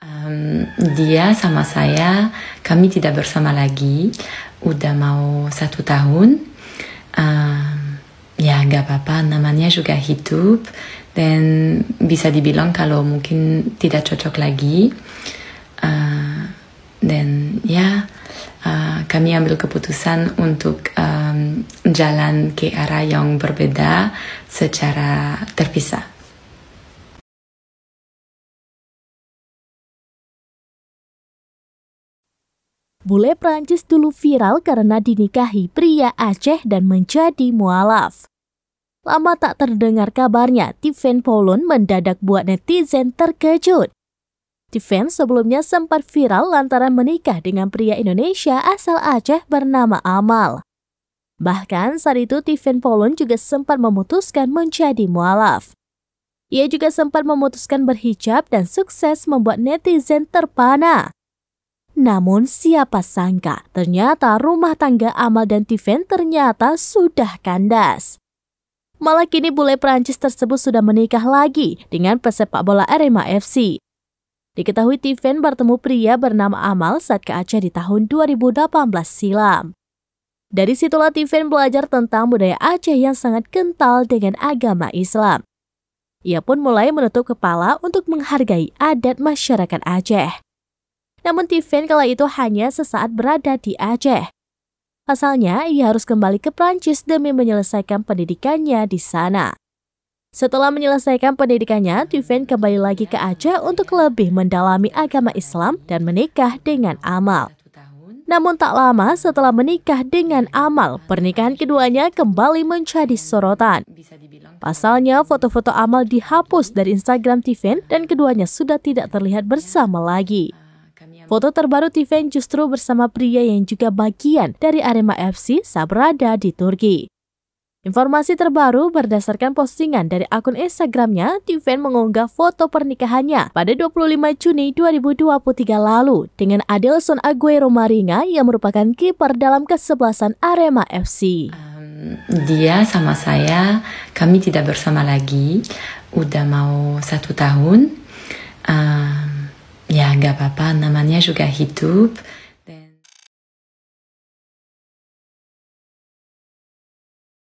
Um, dia sama saya, kami tidak bersama lagi. Udah mau satu tahun. Um, ya gak apa-apa, namanya juga hidup. Dan bisa dibilang kalau mungkin tidak cocok lagi. Uh, dan ya uh, kami ambil keputusan untuk um, jalan ke arah yang berbeda secara terpisah. Bule Prancis dulu viral karena dinikahi pria Aceh dan menjadi mualaf. Lama tak terdengar kabarnya, Tiffen Polon mendadak buat netizen terkejut. Tiffen sebelumnya sempat viral lantaran menikah dengan pria Indonesia asal Aceh bernama Amal. Bahkan saat itu Tiffen Polon juga sempat memutuskan menjadi mualaf. Ia juga sempat memutuskan berhijab dan sukses membuat netizen terpana. Namun siapa sangka, ternyata rumah tangga Amal dan Tiven ternyata sudah kandas. Malah kini bule Perancis tersebut sudah menikah lagi dengan pesepak bola Arema FC. Diketahui Tiven bertemu pria bernama Amal saat ke Aceh di tahun 2018 silam. Dari situlah Tiven belajar tentang budaya Aceh yang sangat kental dengan agama Islam. Ia pun mulai menutup kepala untuk menghargai adat masyarakat Aceh. Namun Tiffen kala itu hanya sesaat berada di Aceh. Pasalnya, ia harus kembali ke Prancis demi menyelesaikan pendidikannya di sana. Setelah menyelesaikan pendidikannya, Tiffen kembali lagi ke Aceh untuk lebih mendalami agama Islam dan menikah dengan Amal. Namun tak lama setelah menikah dengan Amal, pernikahan keduanya kembali menjadi sorotan. Pasalnya, foto-foto Amal dihapus dari Instagram Tiffen dan keduanya sudah tidak terlihat bersama lagi. Foto terbaru Tiven justru bersama pria yang juga bagian dari Arema FC saat berada di Turki. Informasi terbaru berdasarkan postingan dari akun Instagramnya, Tiven mengunggah foto pernikahannya pada 25 Juni 2023 lalu dengan Adelson Aguero Maringa yang merupakan kiper dalam kesebelasan Arema FC. dia sama saya, kami tidak bersama lagi, udah mau satu tahun. Uh, nggak apa-apa namanya juga hidup